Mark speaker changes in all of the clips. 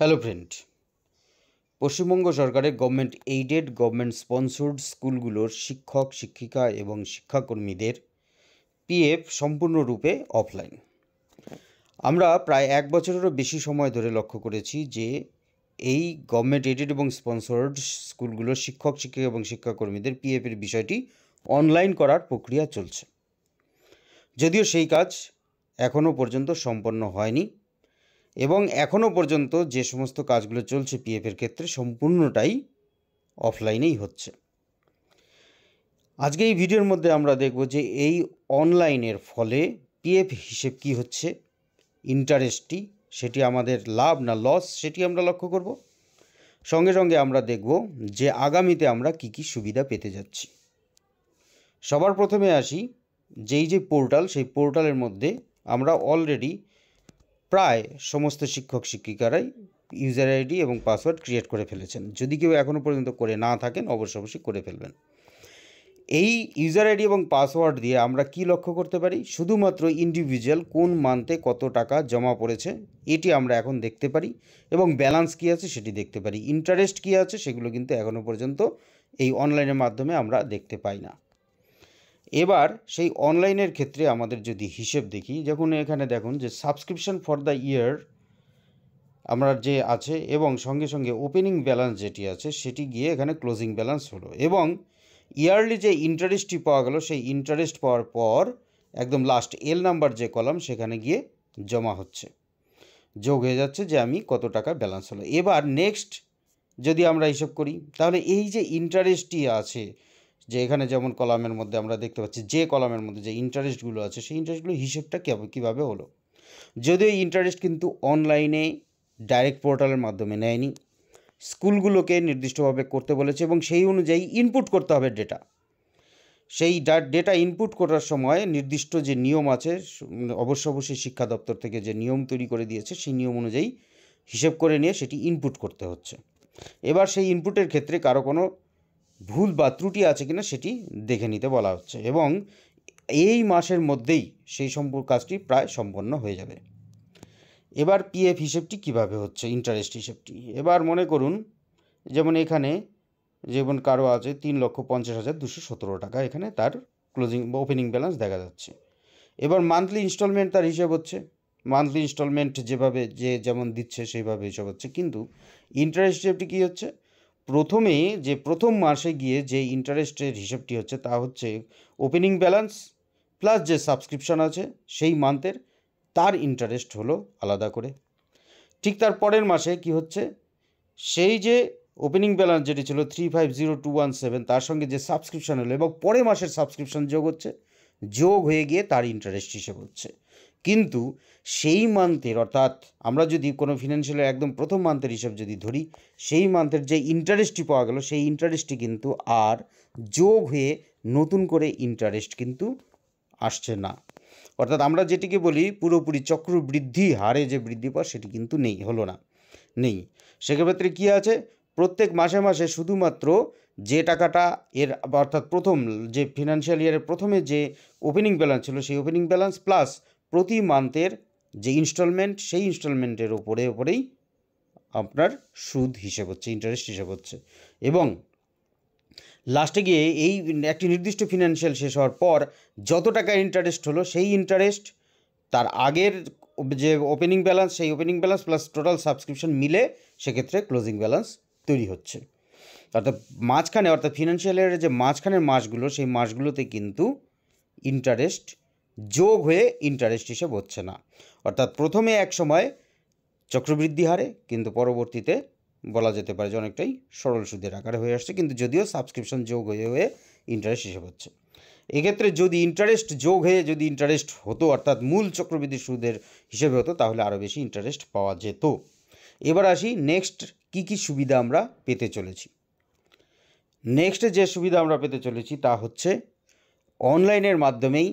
Speaker 1: hello friend Paschimbanga সরকারের government aided government sponsored স্কুলগুলোর শিক্ষক শিক্ষিকা এবং শিক্ষাকর্মীদের পিএফ সম্পূর্ণরূপে অফলাইন আমরা প্রায় এক বছরেরও বেশি সময় ধরে লক্ষ্য করেছি যে এই গভর্নমেন্ট এইডেড এবং স্পন্সর্ড স্কুলগুলোর শিক্ষক শিক্ষিকা এবং শিক্ষাকর্মীদের পিএফের বিষয়টি অনলাইন করার প্রক্রিয়া চলছে যদিও সেই কাজ এখনও পর্যন্ত সম্পন্ন হয়নি এবং এখনও পর্যন্ত যে সমস্ত কাজগুলো চলছে পিএফের ক্ষেত্রে সম্পূর্ণটাই অফলাইনেই হচ্ছে আজকে এই ভিডিওর মধ্যে আমরা দেখব যে এই অনলাইনের ফলে পিএফ হিসেব কি হচ্ছে ইন্টারেস্টটি সেটি আমাদের লাভ না লস সেটি আমরা লক্ষ্য করব সঙ্গে সঙ্গে আমরা দেখব যে আগামীতে আমরা কি কি সুবিধা পেতে যাচ্ছি সবার প্রথমে আসি যেই যে পোর্টাল সেই পোর্টালের মধ্যে আমরা অলরেডি প্রায় সমস্ত শিক্ষক শিক্ষিকারাই ইউজার আইডি এবং পাসওয়ার্ড ক্রিয়েট করে ফেলেছেন যদি কেউ এখনও পর্যন্ত করে না থাকেন অবশ্য অবশ্যই করে ফেলবেন এই ইউজার আইডি এবং পাসওয়ার্ড দিয়ে আমরা কি লক্ষ্য করতে পারি শুধুমাত্র ইন্ডিভিজুয়াল কোন মান্থে কত টাকা জমা পড়েছে এটি আমরা এখন দেখতে পারি এবং ব্যালেন্স কী আছে সেটি দেখতে পারি ইন্টারেস্ট কী আছে সেগুলো কিন্তু এখনও পর্যন্ত এই অনলাইনের মাধ্যমে আমরা দেখতে পাই না এবার সেই অনলাইনের ক্ষেত্রে আমাদের যদি হিসেব দেখি যখন এখানে দেখুন যে সাবস্ক্রিপশন ফর দ্য ইয়ার আমরা যে আছে এবং সঙ্গে সঙ্গে ওপেনিং ব্যালেন্স যেটি আছে সেটি গিয়ে এখানে ক্লোজিং ব্যালেন্স হলো এবং ইয়ারলি যে ইন্টারেস্টটি পাওয়া গেল সেই ইন্টারেস্ট পাওয়ার পর একদম লাস্ট এল নাম্বার যে কলাম সেখানে গিয়ে জমা হচ্ছে যোগ হয়ে যাচ্ছে যে আমি কত টাকা ব্যালেন্স হলো এবার নেক্সট যদি আমরা হিসেব করি তাহলে এই যে ইন্টারেস্টটি আছে যে এখানে যেমন কলামের মধ্যে আমরা দেখতে পাচ্ছি যে কলামের মধ্যে যে ইন্টারেস্টগুলো আছে সেই ইন্টারেস্টগুলো হিসেবটা কীভাবে হলো যদিও এই ইন্টারেস্ট কিন্তু অনলাইনে ডাইরেক্ট পোর্টালের মাধ্যমে নেয়নি স্কুলগুলোকে নির্দিষ্টভাবে করতে বলেছে এবং সেই অনুযায়ী ইনপুট করতে হবে ডেটা সেই ডেটা ইনপুট করার সময় নির্দিষ্ট যে নিয়ম আছে অবশ্য অবশ্যই শিক্ষা দপ্তর থেকে যে নিয়ম তৈরি করে দিয়েছে সেই নিয়ম অনুযায়ী হিসেব করে নিয়ে সেটি ইনপুট করতে হচ্ছে এবার সেই ইনপুটের ক্ষেত্রে কারো কোনো ভুল বা ত্রুটি আছে কিনা সেটি দেখে নিতে বলা হচ্ছে এবং এই মাসের মধ্যেই সেই সম্পর্ক কাজটি প্রায় সম্পন্ন হয়ে যাবে এবার পিএফ হিসেবটি কিভাবে হচ্ছে ইন্টারেস্ট হিসেবটি এবার মনে করুন যেমন এখানে যেমন কারো আছে তিন লক্ষ পঞ্চাশ হাজার দুশো সতেরো টাকা এখানে তার ক্লোজিং বা ওপেনিং ব্যালেন্স দেখা যাচ্ছে এবার মান্থলি ইনস্টলমেন্ট তার হিসেব হচ্ছে মান্থলি ইনস্টলমেন্ট যেভাবে যে যেমন দিচ্ছে সেইভাবে হিসাব হচ্ছে কিন্তু ইন্টারেস্ট হিসেবটি কী হচ্ছে প্রথমে যে প্রথম মাসে গিয়ে যে ইন্টারেস্টের হিসেবটি হচ্ছে তা হচ্ছে ওপেনিং ব্যালেন্স প্লাস যে সাবস্ক্রিপশান আছে সেই মান্থের তার ইন্টারেস্ট হলো আলাদা করে ঠিক তার পরের মাসে কি হচ্ছে সেই যে ওপেনিং ব্যালেন্স যেটি ছিল three five zero two one seven তার সঙ্গে যে সাবস্ক্রিপশান হলো এবং পরের মাসের সাবস্ক্রিপশান যোগ হচ্ছে যোগ হয়ে গিয়ে তার ইন্টারেস্ট হিসেবে হচ্ছে কিন্তু সেই মান্থের অর্থাৎ আমরা যদি কোনো ফিনান্সিয়ালের একদম প্রথম মান্থের হিসাব যদি ধরি সেই মান্থের যে ইন্টারেস্টটি পাওয়া গেল সেই ইন্টারেস্টটি কিন্তু আর যোগ হয়ে নতুন করে ইন্টারেস্ট কিন্তু আসছে না অর্থাৎ আমরা যেটিকে বলি পুরোপুরি চক্রবৃদ্ধি হারে যে বৃদ্ধি পাওয়া সেটি কিন্তু নেই হলো না নেই সেক্ষেত্রে কী আছে প্রত্যেক মাসে মাসে শুধুমাত্র যে টাকাটা এর অর্থাৎ প্রথম যে ফিনান্সিয়াল ইয়ারের প্রথমে যে ওপেনিং ব্যালেন্স ছিল সেই ওপেনিং ব্যালেন্স প্লাস প্রতি মান্থের যে ইনস্টলমেন্ট সেই ইনস্টলমেন্টের ওপরে ওপরেই আপনার সুদ হিসেব হচ্ছে ইন্টারেস্ট হিসেব হচ্ছে এবং লাস্টে গিয়ে এই একটি নির্দিষ্ট ফিনান্সিয়াল শেষ হওয়ার পর যত টাকা ইন্টারেস্ট হলো সেই ইন্টারেস্ট তার আগের যে ওপেনিং ব্যালেন্স সেই opening balance plus total subscription মিলে সেক্ষেত্রে ক্লোজিং ব্যালেন্স তৈরি হচ্ছে অর্থাৎ মাঝখানে অর্থাৎ ফিনান্সিয়াল ইয়ারের যে মাঝখানের মাসগুলো সেই মাসগুলোতে কিন্তু ইন্টারেস্ট যোগ হয়ে ইন্টারেস্ট হিসেব হচ্ছে না অর্থাৎ প্রথমে এক সময় চক্রবৃদ্ধি হারে কিন্তু পরবর্তীতে বলা যেতে পারে যে অনেকটাই সরল সুদের আকারে হয়ে আসছে কিন্তু যদিও সাবস্ক্রিপশন যোগ হয়ে হয়ে ইন্টারেস্ট হিসেব হচ্ছে এক্ষেত্রে যদি ইন্টারেস্ট যোগ হয়ে যদি ইন্টারেস্ট হতো অর্থাৎ মূল চক্রবৃদ্ধি সুদের হিসেবে হতো তাহলে আরও বেশি ইন্টারেস্ট পাওয়া যেত এবার আসি নেক্সট কি কি সুবিধা আমরা পেতে চলেছি নেক্সট যে সুবিধা আমরা পেতে চলেছি তা হচ্ছে অনলাইনের মাধ্যমেই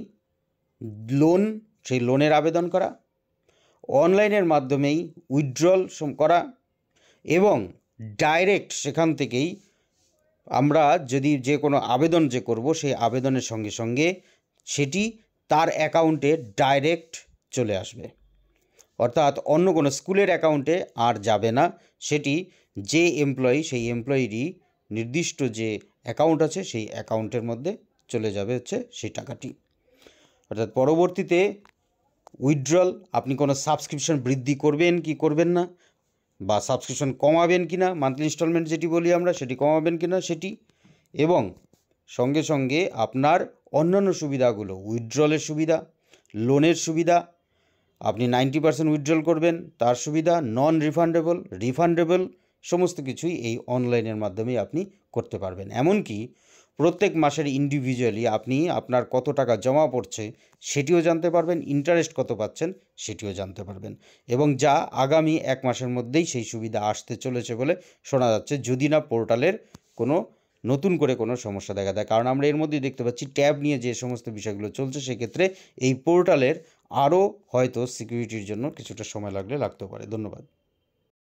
Speaker 1: লোন সেই লোনের আবেদন করা অনলাইনের মাধ্যমেই উইথড্রল করা এবং ডাইরেক্ট সেখান থেকেই আমরা যদি যে কোনো আবেদন যে করব সেই আবেদনের সঙ্গে সঙ্গে সেটি তার অ্যাকাউন্টে ডাইরেক্ট চলে আসবে অর্থাৎ অন্য কোনো স্কুলের অ্যাকাউন্টে আর যাবে না সেটি যে এমপ্লয়ি সেই এমপ্লয়িরই নির্দিষ্ট যে অ্যাকাউন্ট আছে সেই অ্যাকাউন্টের মধ্যে চলে যাবে হচ্ছে সেই টাকাটি অর্থাৎ পরবর্তীতে উইথড্রল আপনি কোনো সাবস্ক্রিপশন বৃদ্ধি করবেন কি করবেন না বা সাবস্ক্রিপশন কমাবেন কি না মান্থলি ইনস্টলমেন্ট যেটি বলি আমরা সেটি কমাবেন কি না সেটি এবং সঙ্গে সঙ্গে আপনার অন্যান্য সুবিধাগুলো উইথড্রলের সুবিধা লোনের সুবিধা আপনি নাইনটি পার্সেন্ট উইথড্রল করবেন তার সুবিধা নন রিফান্ডেবল রিফান্ডেবল সমস্ত কিছুই এই অনলাইনের মাধ্যমে আপনি করতে পারবেন এমনকি প্রত্যেক মাসের ইন্ডিভিজুয়ালি আপনি আপনার কত টাকা জমা পড়ছে সেটিও জানতে পারবেন ইন্টারেস্ট কত পাচ্ছেন সেটিও জানতে পারবেন এবং যা আগামী এক মাসের মধ্যেই সেই সুবিধা আসতে চলেছে বলে শোনা যাচ্ছে যদি না পোর্টালের কোনো নতুন করে কোনো সমস্যা দেখা দেয় কারণ আমরা এর মধ্যেই দেখতে পাচ্ছি ট্যাব নিয়ে যে সমস্ত বিষয়গুলো চলছে সেক্ষেত্রে এই পোর্টালের আরও হয়তো সিকিউরিটির জন্য কিছুটা সময় লাগলে লাগতে পারে ধন্যবাদ